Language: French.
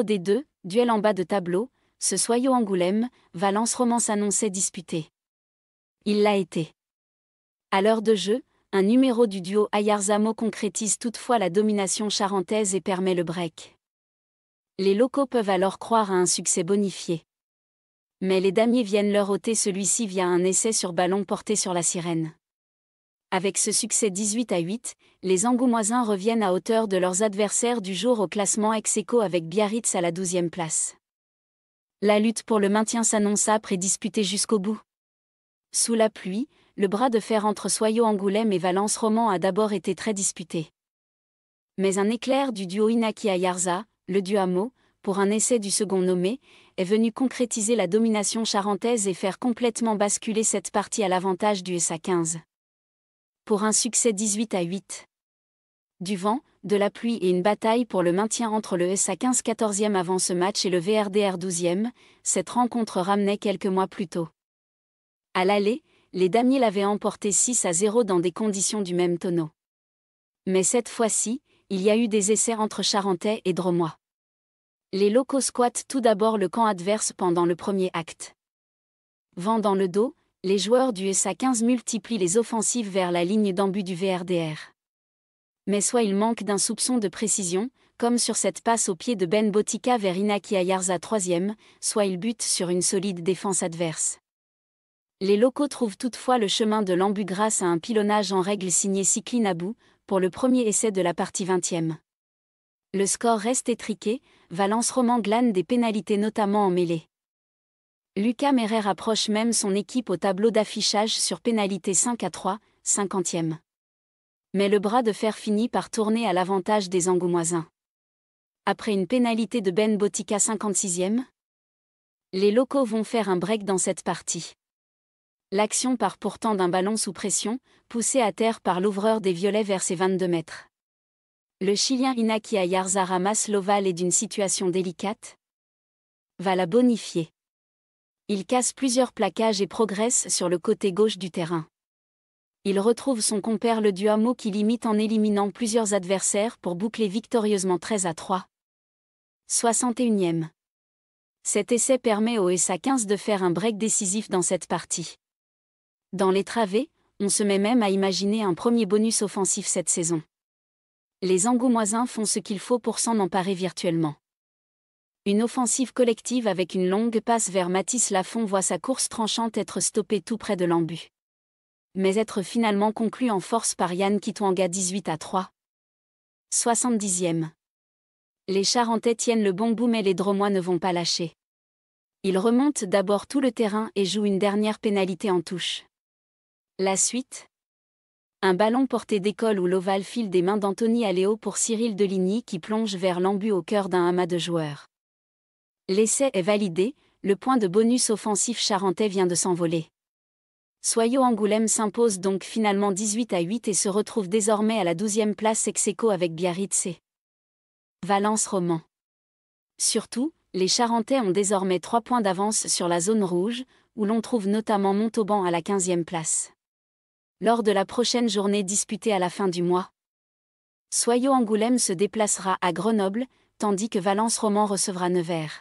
Des deux, duel en bas de tableau, ce soyau Angoulême, Valence Romance annonçait disputé. Il l'a été. À l'heure de jeu, un numéro du duo Ayarzamo concrétise toutefois la domination charentaise et permet le break. Les locaux peuvent alors croire à un succès bonifié. Mais les damiers viennent leur ôter celui-ci via un essai sur ballon porté sur la sirène. Avec ce succès 18 à 8, les Angoumoisins reviennent à hauteur de leurs adversaires du jour au classement ex avec Biarritz à la 12e place. La lutte pour le maintien s'annonça prédisputée disputée jusqu'au bout. Sous la pluie, le bras de fer entre Soyaux Angoulême et Valence Roman a d'abord été très disputé. Mais un éclair du duo Inaki Ayarza, le duo Amo, pour un essai du second nommé, est venu concrétiser la domination charentaise et faire complètement basculer cette partie à l'avantage du SA15 pour un succès 18 à 8. Du vent, de la pluie et une bataille pour le maintien entre le SA 15 14e avant ce match et le VRDR 12e, cette rencontre ramenait quelques mois plus tôt. À l'aller, les damiers l'avaient emporté 6 à 0 dans des conditions du même tonneau. Mais cette fois-ci, il y a eu des essais entre Charentais et Dromois. Les locaux squattent tout d'abord le camp adverse pendant le premier acte. Vent dans le dos, les joueurs du e SA15 multiplient les offensives vers la ligne d'embut du VRDR. Mais soit ils manquent d'un soupçon de précision, comme sur cette passe au pied de Ben Botica vers Inaki Ayarza 3e, soit ils butent sur une solide défense adverse. Les locaux trouvent toutefois le chemin de l'embut grâce à un pilonnage en règle signé Cycline Abou, pour le premier essai de la partie 20e. Le score reste étriqué, Valence Romanglane des pénalités notamment en mêlée. Lucas Merer approche même son équipe au tableau d'affichage sur pénalité 5 à 3, 50e. Mais le bras de fer finit par tourner à l'avantage des Angoumoisins. Après une pénalité de Ben Botica 56e, les locaux vont faire un break dans cette partie. L'action part pourtant d'un ballon sous pression, poussé à terre par l'ouvreur des violets vers ses 22 mètres. Le Chilien Inaki Ayarza ramasse l'ovale et d'une situation délicate va la bonifier. Il casse plusieurs plaquages et progresse sur le côté gauche du terrain. Il retrouve son compère le Duhamot qui limite en éliminant plusieurs adversaires pour boucler victorieusement 13 à 3. 61e. Cet essai permet au SA15 de faire un break décisif dans cette partie. Dans les travées, on se met même à imaginer un premier bonus offensif cette saison. Les Angoumoisins font ce qu'il faut pour s'en emparer virtuellement. Une offensive collective avec une longue passe vers Matisse Lafont voit sa course tranchante être stoppée tout près de l'embu. Mais être finalement conclue en force par Yann Kitwanga 18 à 3. 70e. Les Charentais tiennent le bon bout mais les Dromois ne vont pas lâcher. Ils remontent d'abord tout le terrain et jouent une dernière pénalité en touche. La suite Un ballon porté d'école où l'ovale file des mains d'Anthony Aléo pour Cyril Deligny qui plonge vers l'embu au cœur d'un amas de joueurs. L'essai est validé, le point de bonus offensif charentais vient de s'envoler. Soyo Angoulême s'impose donc finalement 18 à 8 et se retrouve désormais à la 12e place ex avec Biarritz Valence Roman. Surtout, les Charentais ont désormais 3 points d'avance sur la zone rouge, où l'on trouve notamment Montauban à la 15e place. Lors de la prochaine journée disputée à la fin du mois, Soyo Angoulême se déplacera à Grenoble, tandis que Valence Roman recevra Nevers.